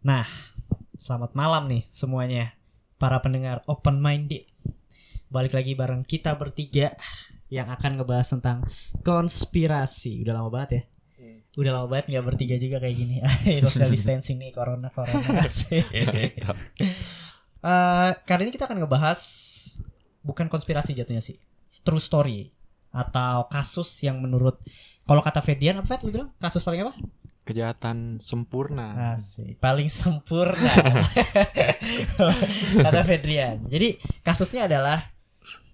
Nah, selamat malam nih semuanya para pendengar Open mind. Balik lagi bareng kita bertiga yang akan ngebahas tentang konspirasi. Udah lama banget ya? Hmm. Udah lama banget nggak bertiga juga kayak gini. Social distancing nih corona corona. uh, kali ini kita akan ngebahas bukan konspirasi jatuhnya sih. True story atau kasus yang menurut kalau kata Fedian apa Fed lu bilang kasus paling apa? kejahatan sempurna. Asik. Paling sempurna. Kata Fedrian. Jadi kasusnya adalah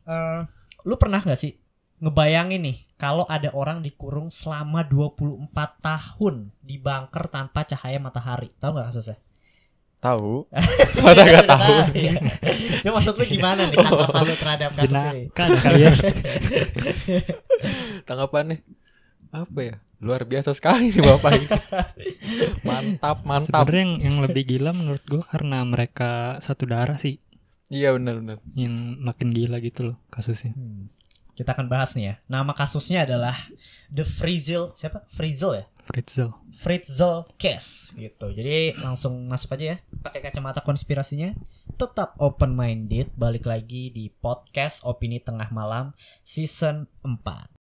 uh, lu pernah gak sih ngebayangin nih kalau ada orang dikurung selama 24 tahun di bunker tanpa cahaya matahari. Tahu gak kasusnya? Tahu. Masa gak iya, tahu? ya, maksud lu gimana nih tanggapan lu terhadap kasus Jenakan, ini? Kan kalian. Iya. Tanggapannya apa ya? luar biasa sekali nih bapak ini. mantap mantap sebenarnya yang yang lebih gila menurut gue karena mereka satu darah sih iya benar benar yang makin gila gitu loh kasusnya hmm. kita akan bahas nih ya nama kasusnya adalah the frizzel siapa frizzel ya Fritzel Fritzel case gitu jadi langsung masuk aja ya pakai kacamata konspirasinya tetap open minded balik lagi di podcast opini tengah malam season 4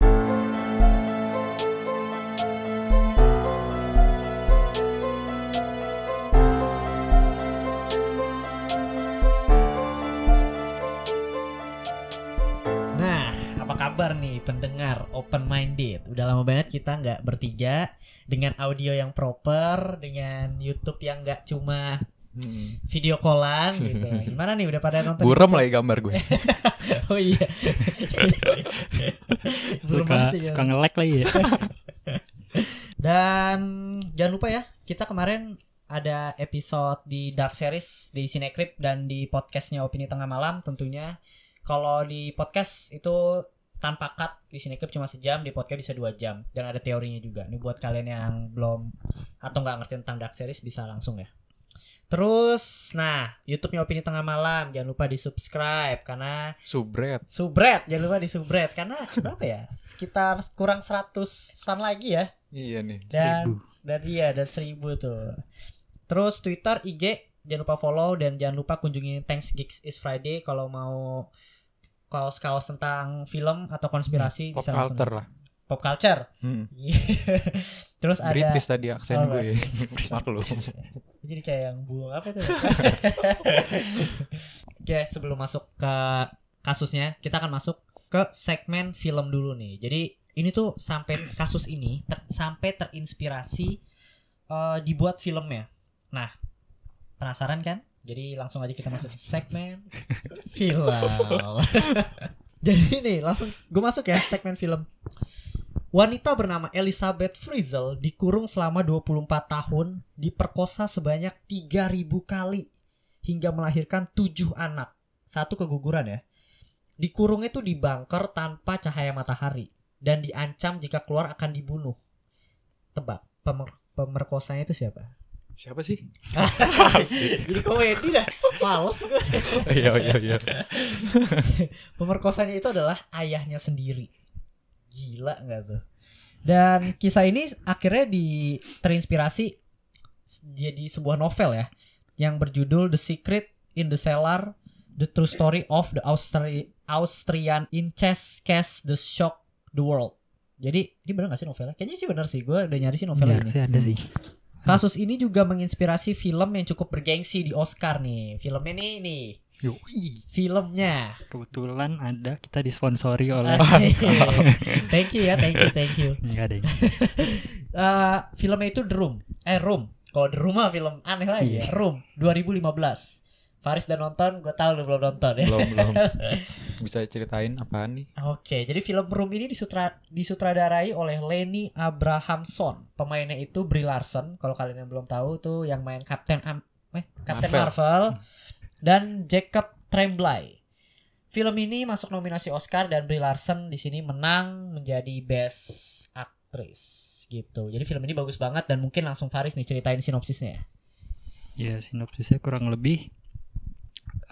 kabar nih pendengar open minded? Udah lama banget kita nggak bertiga dengan audio yang proper, dengan YouTube yang nggak cuma hmm. video callan gitu. Gimana nih udah pada nonton? buram lagi ya gambar gue. oh iya. suka ya. suka ngelek lagi ya. Dan jangan lupa ya, kita kemarin ada episode di Dark Series di Sinekrip dan di podcastnya Opini Tengah Malam tentunya. Kalau di podcast itu tanpa cut di sini clip cuma sejam di podcast bisa dua jam dan ada teorinya juga ini buat kalian yang belum atau nggak ngerti tentang dark series bisa langsung ya Terus, nah, YouTube-nya Opini Tengah Malam, jangan lupa di subscribe karena subret, subret, jangan lupa di subret karena berapa ya? Sekitar kurang 100 san lagi ya. Iya nih. Dan, seribu. dan iya, dan seribu tuh. Terus Twitter, IG, jangan lupa follow dan jangan lupa kunjungi Thanks Gigs is Friday kalau mau kaos-kaos tentang film atau konspirasi hmm, pop bisa langsung. culture lah pop culture hmm. Iya. terus ada British tadi aksen oh, gue maklum jadi kayak yang buang apa itu ya? oke sebelum masuk ke kasusnya kita akan masuk ke segmen film dulu nih jadi ini tuh sampai kasus ini ter, sampai terinspirasi uh, dibuat filmnya nah penasaran kan jadi langsung aja kita masuk segmen film. Jadi ini langsung gue masuk ya segmen film. Wanita bernama Elizabeth Frizzle dikurung selama 24 tahun, diperkosa sebanyak 3000 kali hingga melahirkan 7 anak. Satu keguguran ya. Dikurung itu di bunker tanpa cahaya matahari dan diancam jika keluar akan dibunuh. Tebak, pemer pemerkosanya itu siapa? siapa sih? Jadi komedi dah. Males gue. Iya iya iya. Pemerkosanya itu adalah ayahnya sendiri. Gila nggak tuh? Dan kisah ini akhirnya di terinspirasi jadi sebuah novel ya yang berjudul The Secret in the Cellar: The True Story of the Austri Austrian Incest Case The Shock the World. Jadi ini benar gak sih novelnya? Kayaknya sih benar sih, gue udah nyari sih novelnya ini. sih ada sih. Hmm. Kasus ini juga menginspirasi film yang cukup bergengsi di Oscar nih. Filmnya nih nih. Yui. Filmnya. Kebetulan ada kita disponsori oleh. thank you ya, thank you, thank you. Enggak deh. uh, filmnya itu The Room. Eh Room. Kalau The Room mah film aneh lagi ya. Iya. Room 2015. Faris dan nonton, gue tau lu belum nonton ya. Belum, belum. Bisa ceritain apaan nih? Oke, jadi film Room ini disutra disutradarai oleh Lenny Abrahamson. Pemainnya itu Brie Larson. Kalau kalian yang belum tahu tuh yang main Captain Am eh, Captain Marvel. Marvel hmm. dan Jacob Tremblay. Film ini masuk nominasi Oscar dan Brie Larson di sini menang menjadi Best Actress gitu. Jadi film ini bagus banget dan mungkin langsung Faris nih ceritain sinopsisnya. Ya, ya sinopsisnya kurang lebih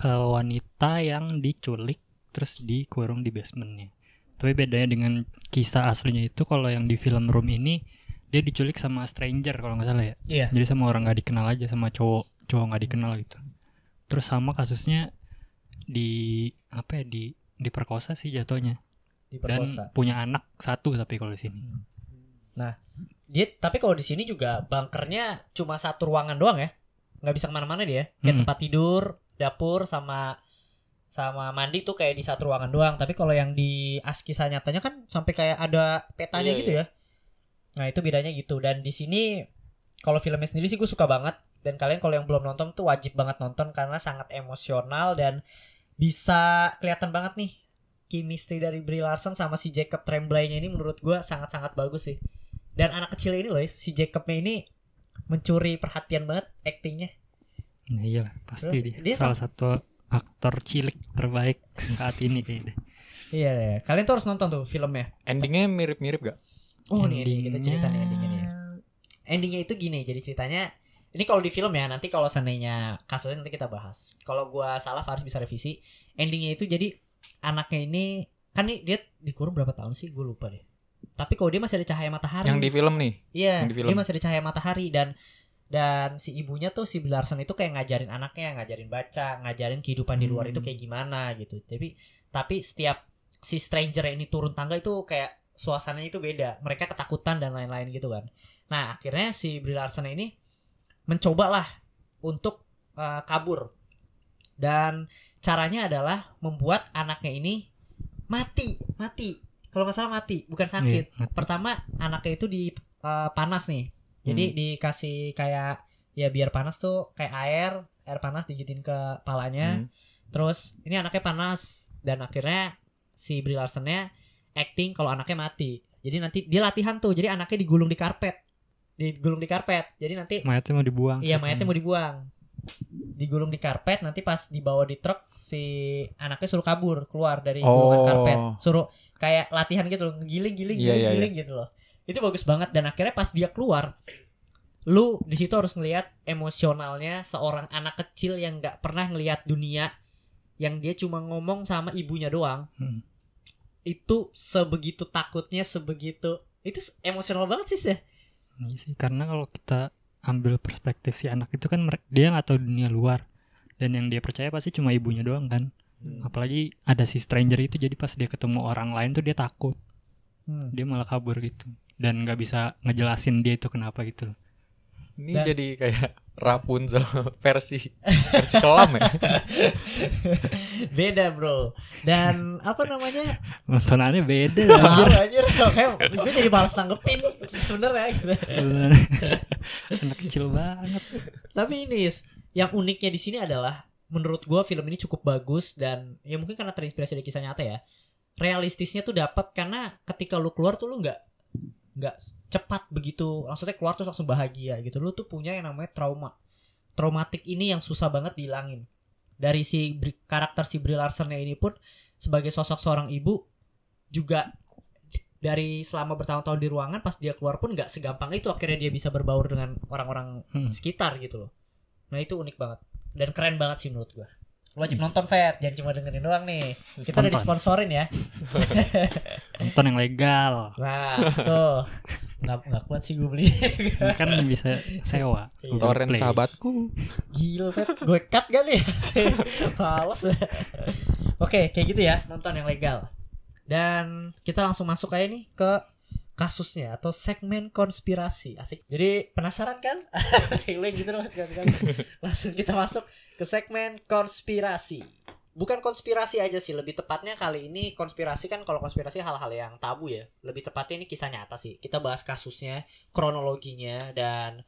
uh, wanita yang diculik terus dikurung di basementnya. Tapi bedanya dengan kisah aslinya itu kalau yang di film Room ini dia diculik sama stranger kalau nggak salah ya. Yeah. Jadi sama orang nggak dikenal aja sama cowok cowok nggak dikenal gitu. Terus sama kasusnya di apa ya di diperkosa sih jatuhnya. Diperkosa. Dan punya anak satu tapi kalau di sini. Hmm. Nah, dia tapi kalau di sini juga bunkernya cuma satu ruangan doang ya. nggak bisa kemana-mana dia. Kayak hmm. tempat tidur, dapur sama sama mandi tuh kayak di satu ruangan doang tapi kalau yang di askisa nyatanya kan sampai kayak ada petanya yeah, gitu iya. ya nah itu bedanya gitu dan di sini kalau filmnya sendiri sih gue suka banget dan kalian kalau yang belum nonton tuh wajib banget nonton karena sangat emosional dan bisa kelihatan banget nih chemistry dari Brie Larson sama si Jacob Tremblay-nya ini menurut gue sangat-sangat bagus sih dan anak kecil ini loh si Jacobnya ini mencuri perhatian banget aktingnya Nah, iya pasti dia, dia salah satu aktor cilik terbaik saat ini kayaknya. Iya, iya, kalian tuh harus nonton tuh filmnya. Endingnya mirip-mirip gak? Oh endingnya... nih, kita cerita nih endingnya nih. Endingnya itu gini, jadi ceritanya ini kalau di film ya nanti kalau seandainya kasusnya nanti kita bahas. Kalau gua salah harus bisa revisi. Endingnya itu jadi anaknya ini kan nih dia dikurung berapa tahun sih? Gue lupa deh. Tapi kalau dia masih ada cahaya matahari. Yang di film nih. Iya. Di Dia masih ada cahaya matahari dan dan si ibunya tuh si Blarson itu kayak ngajarin anaknya ngajarin baca ngajarin kehidupan di luar hmm. itu kayak gimana gitu tapi tapi setiap si stranger ini turun tangga itu kayak suasananya itu beda mereka ketakutan dan lain-lain gitu kan nah akhirnya si Blarson Larson ini lah untuk uh, kabur dan caranya adalah membuat anaknya ini mati mati kalau nggak salah mati bukan iya, sakit yeah, mati. pertama anaknya itu di uh, panas nih jadi hmm. dikasih kayak ya biar panas tuh kayak air, air panas digitin ke palanya. Hmm. Terus ini anaknya panas dan akhirnya si Brie Larsonnya acting kalau anaknya mati. Jadi nanti dia latihan tuh, jadi anaknya digulung di karpet, digulung di karpet. Jadi nanti mayatnya mau dibuang. Iya mayatnya mau dibuang. Digulung di karpet, nanti pas dibawa di truk si anaknya suruh kabur keluar dari oh. gulungan karpet, suruh kayak latihan gitu loh, giling giling giling giling, yeah, yeah, yeah. gitu loh itu bagus banget dan akhirnya pas dia keluar lu di situ harus ngelihat emosionalnya seorang anak kecil yang nggak pernah ngelihat dunia yang dia cuma ngomong sama ibunya doang hmm. itu sebegitu takutnya sebegitu itu emosional banget sih sih iya sih karena kalau kita ambil perspektif si anak itu kan dia nggak tahu dunia luar dan yang dia percaya pasti cuma ibunya doang kan hmm. apalagi ada si stranger itu jadi pas dia ketemu orang lain tuh dia takut hmm. dia malah kabur gitu dan nggak bisa ngejelasin dia itu kenapa gitu ini dan, jadi kayak Rapunzel versi versi kelam ya beda bro dan apa namanya nontonannya beda anjir anjir kayak gue jadi malas nanggepin sebenernya gitu anak kecil banget tapi ini yang uniknya di sini adalah menurut gue film ini cukup bagus dan ya mungkin karena terinspirasi dari kisah nyata ya realistisnya tuh dapat karena ketika lu keluar tuh lu nggak nggak cepat begitu langsungnya keluar tuh langsung bahagia gitu lu tuh punya yang namanya trauma traumatik ini yang susah banget dihilangin dari si karakter si Brie Larsonnya ini pun sebagai sosok seorang ibu juga dari selama bertahun-tahun di ruangan pas dia keluar pun nggak segampang itu akhirnya dia bisa berbaur dengan orang-orang hmm. sekitar gitu loh nah itu unik banget dan keren banget sih menurut gua wajib nonton Fat jangan cuma dengerin doang nih kita nonton. udah disponsorin ya nonton yang legal nah tuh nggak nggak kuat sih gue beli kan bisa sewa iya. torrent sahabatku gila Fat gue cut kali males oke kayak gitu ya nonton yang legal dan kita langsung masuk aja nih ke kasusnya atau segmen konspirasi asik jadi penasaran kan gitu loh langsung kita masuk ke segmen konspirasi bukan konspirasi aja sih lebih tepatnya kali ini konspirasi kan kalau konspirasi hal-hal yang tabu ya lebih tepatnya ini kisah nyata sih kita bahas kasusnya kronologinya dan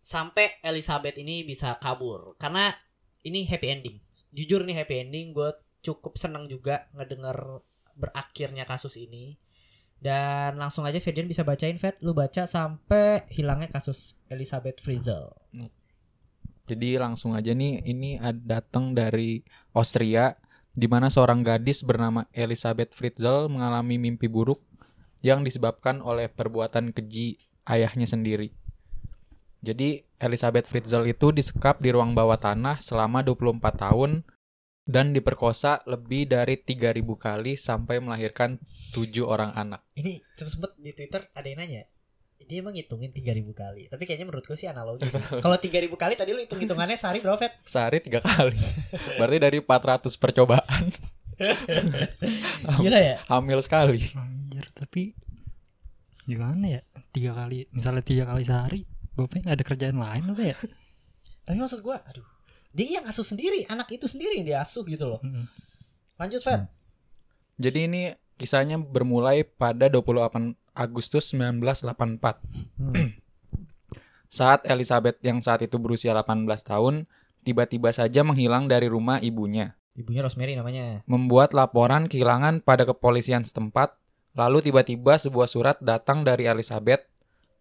sampai Elizabeth ini bisa kabur karena ini happy ending jujur nih happy ending gue cukup seneng juga ngedenger berakhirnya kasus ini dan langsung aja Ferdian bisa bacain Fed, lu baca sampai hilangnya kasus Elizabeth Frizel. Jadi langsung aja nih, ini datang dari Austria, di mana seorang gadis bernama Elizabeth Fritzel mengalami mimpi buruk yang disebabkan oleh perbuatan keji ayahnya sendiri. Jadi Elizabeth Fritzel itu disekap di ruang bawah tanah selama 24 tahun dan diperkosa lebih dari 3000 kali sampai melahirkan tujuh orang anak. Ini sempet di Twitter ada yang nanya, dia emang ngitungin 3000 kali. Tapi kayaknya menurut gue sih analogi. Kalau 3000 kali tadi lu hitung-hitungannya sehari berapa, Fet? Sehari 3 kali. Berarti dari 400 percobaan. Gila ya? Hamil sekali. Anjir, tapi gimana ya? 3 kali, misalnya 3 kali sehari, bapaknya gak ada kerjaan lain apa ya? tapi maksud gue, aduh dia yang asuh sendiri anak itu sendiri yang dia asuh gitu loh lanjut Fed hmm. jadi ini kisahnya bermulai pada 28 Agustus 1984 hmm. saat Elizabeth yang saat itu berusia 18 tahun tiba-tiba saja menghilang dari rumah ibunya ibunya Rosemary namanya membuat laporan kehilangan pada kepolisian setempat lalu tiba-tiba sebuah surat datang dari Elizabeth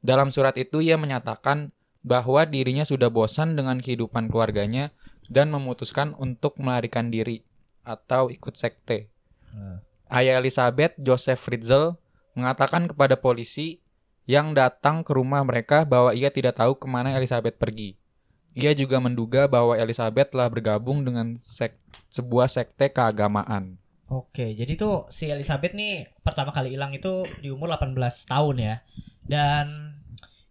dalam surat itu ia menyatakan bahwa dirinya sudah bosan dengan kehidupan keluarganya dan memutuskan untuk melarikan diri atau ikut sekte. Hmm. Ayah Elizabeth Joseph Fritzl mengatakan kepada polisi yang datang ke rumah mereka bahwa ia tidak tahu kemana Elizabeth pergi. Ia juga menduga bahwa Elizabeth telah bergabung dengan sek sebuah sekte keagamaan. Oke, jadi tuh si Elizabeth nih pertama kali hilang itu di umur 18 tahun ya. Dan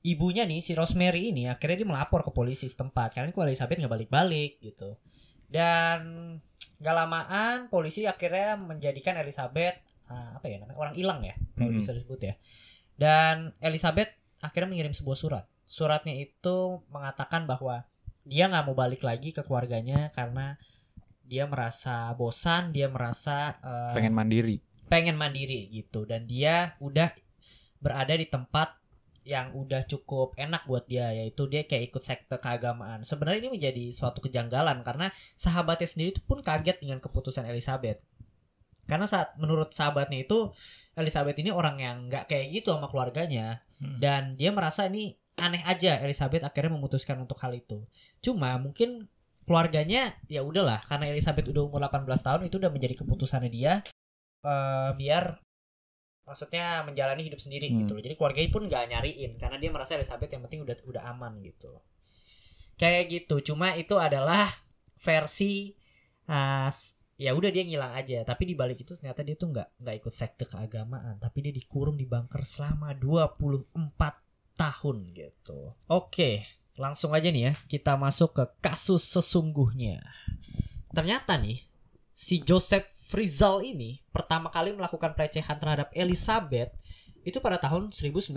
ibunya nih si Rosemary ini akhirnya dia melapor ke polisi setempat karena itu Elizabeth nggak balik-balik gitu dan gak lamaan polisi akhirnya menjadikan Elizabeth uh, apa ya namanya orang hilang ya kalau hmm. bisa disebut ya dan Elizabeth akhirnya mengirim sebuah surat suratnya itu mengatakan bahwa dia nggak mau balik lagi ke keluarganya karena dia merasa bosan dia merasa uh, pengen mandiri pengen mandiri gitu dan dia udah berada di tempat yang udah cukup enak buat dia yaitu dia kayak ikut sekte keagamaan. Sebenarnya ini menjadi suatu kejanggalan karena sahabatnya sendiri itu pun kaget dengan keputusan Elizabeth. Karena saat menurut sahabatnya itu Elizabeth ini orang yang nggak kayak gitu sama keluarganya hmm. dan dia merasa ini aneh aja Elizabeth akhirnya memutuskan untuk hal itu. Cuma mungkin keluarganya ya udahlah karena Elizabeth udah umur 18 tahun itu udah menjadi keputusannya dia uh, biar maksudnya menjalani hidup sendiri hmm. gitu loh. Jadi keluarganya pun nggak nyariin karena dia merasa Elizabeth yang penting udah udah aman gitu. Kayak gitu. Cuma itu adalah versi uh, ya udah dia ngilang aja tapi di balik itu ternyata dia tuh nggak nggak ikut sekte keagamaan tapi dia dikurung di bunker selama 24 tahun gitu oke langsung aja nih ya kita masuk ke kasus sesungguhnya ternyata nih si Joseph Frizal ini pertama kali melakukan pelecehan terhadap Elizabeth itu pada tahun 1977.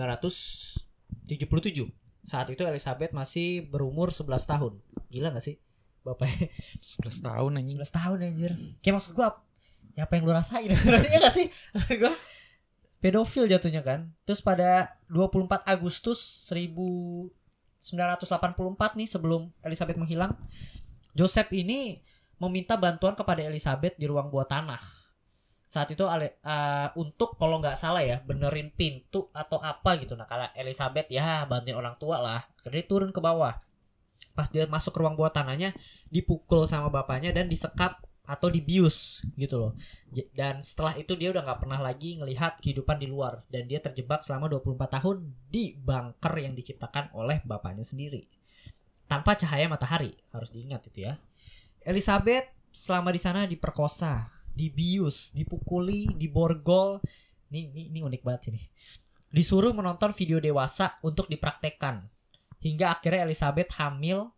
Saat itu Elizabeth masih berumur 11 tahun. Gila gak sih? Bapaknya 11 tahun anjir. 11 tahun anjir. Kayak maksud gua ya apa yang lu rasain? Rasanya gak sih? gua pedofil jatuhnya kan. Terus pada 24 Agustus 1984 nih sebelum Elizabeth menghilang, Joseph ini meminta bantuan kepada Elizabeth di ruang buah tanah. Saat itu uh, untuk kalau nggak salah ya benerin pintu atau apa gitu. Nah kalau Elizabeth ya bantuin orang tua lah. Jadi turun ke bawah. Pas dia masuk ke ruang buah tanahnya dipukul sama bapaknya dan disekap atau dibius gitu loh. Dan setelah itu dia udah nggak pernah lagi ngelihat kehidupan di luar dan dia terjebak selama 24 tahun di bunker yang diciptakan oleh bapaknya sendiri. Tanpa cahaya matahari, harus diingat itu ya. Elizabeth selama di sana diperkosa, dibius, dipukuli, diborgol. Ini, ini, ini unik banget sih. Disuruh menonton video dewasa untuk dipraktekkan. Hingga akhirnya Elizabeth hamil.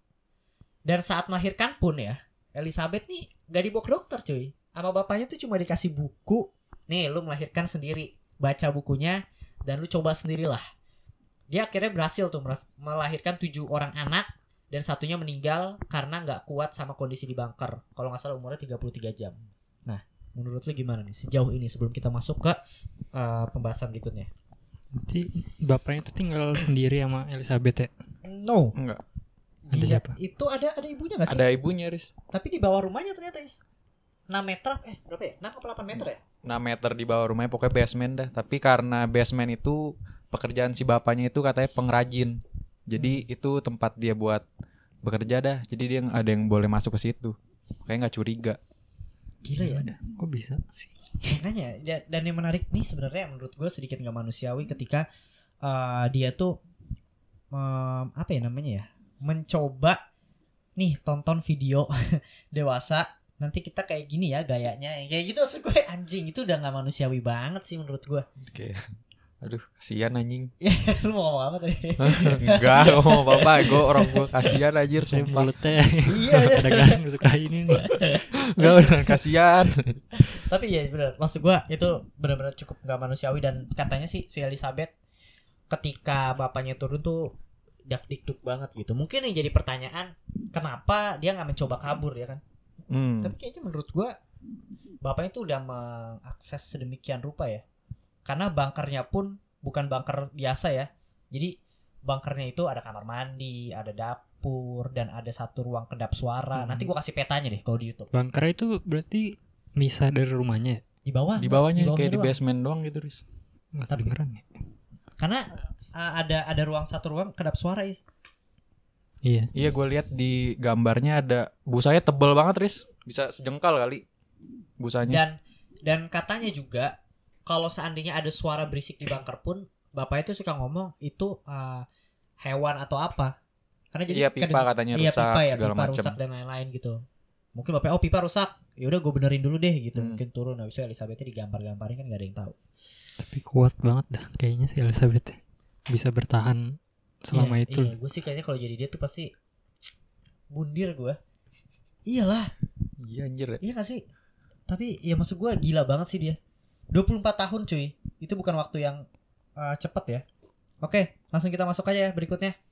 Dan saat melahirkan pun ya, Elizabeth nih gak dibawa ke dokter cuy. Sama bapaknya tuh cuma dikasih buku. Nih lu melahirkan sendiri. Baca bukunya dan lu coba sendirilah. Dia akhirnya berhasil tuh melahirkan tujuh orang anak dan satunya meninggal karena nggak kuat sama kondisi di bunker. Kalau nggak salah umurnya 33 jam. Nah, menurut lu gimana nih sejauh ini sebelum kita masuk ke uh, pembahasan berikutnya? Nanti bapaknya itu tinggal sendiri sama Elizabeth ya? No. Enggak. Ada Dia, siapa? Itu ada ada ibunya gak sih? Ada ibunya, Riz. Tapi di bawah rumahnya ternyata, Is. 6 meter eh berapa ya? 6 atau 8 meter ya? 6 meter di bawah rumahnya pokoknya basement dah. Tapi karena basement itu pekerjaan si bapaknya itu katanya pengrajin jadi hmm. itu tempat dia buat bekerja dah. Jadi dia ada yang boleh masuk ke situ. Kayak nggak curiga. Gila ya. Ada. Kok bisa sih? Makanya ya, dan yang menarik nih sebenarnya menurut gue sedikit nggak manusiawi ketika uh, dia tuh um, apa ya namanya ya mencoba nih tonton video dewasa nanti kita kayak gini ya gayanya kayak gitu maksud gue anjing itu udah nggak manusiawi banget sih menurut gue okay. Aduh, kasihan anjing. lu mau apa tadi? Enggak, gak mau apa-apa. Gue orang gue kasihan anjir sumpah. Mulutnya. Eh. Iya. Kadang-kadang iya. suka ini. Enggak beneran kasihan. Tapi ya bener. Maksud gue itu benar-benar cukup gak manusiawi dan katanya sih si Elizabeth ketika bapaknya turun tuh dak dikduk banget gitu. Mungkin yang jadi pertanyaan kenapa dia gak mencoba kabur ya kan? Hmm. Tapi kayaknya menurut gue bapaknya tuh udah mengakses sedemikian rupa ya karena bunkernya pun bukan bunker biasa ya jadi bunkernya itu ada kamar mandi ada dapur dan ada satu ruang kedap suara hmm. nanti gua kasih petanya deh kalau di YouTube bunker itu berarti misah dari rumahnya ya? di bawah di bawahnya, di bawahnya kayak di basement doang gitu ris nggak tapi dengeran ya karena uh, ada ada ruang satu ruang kedap suara is Iya. Iya gue lihat di gambarnya ada busanya tebel banget ris Bisa sejengkal kali busanya. Dan dan katanya juga kalau seandainya ada suara berisik di bunker pun bapak itu suka ngomong itu uh, hewan atau apa karena jadi iya, pipa kan, katanya iya, rusak pipa ya, segala pipa rusak dan lain-lain gitu mungkin bapak oh pipa rusak ya udah gue benerin dulu deh gitu hmm. mungkin turun habis itu Elizabeth gambar gamparin kan gak ada yang tahu tapi kuat banget dah kayaknya si Elizabeth bisa bertahan selama iya, itu iya. gue sih kayaknya kalau jadi dia tuh pasti mundir gue iyalah iya anjir ya. iya gak sih tapi ya maksud gue gila banget sih dia 24 tahun cuy. Itu bukan waktu yang uh, eh, cepat ya. Oke, langsung kita masuk aja ya berikutnya.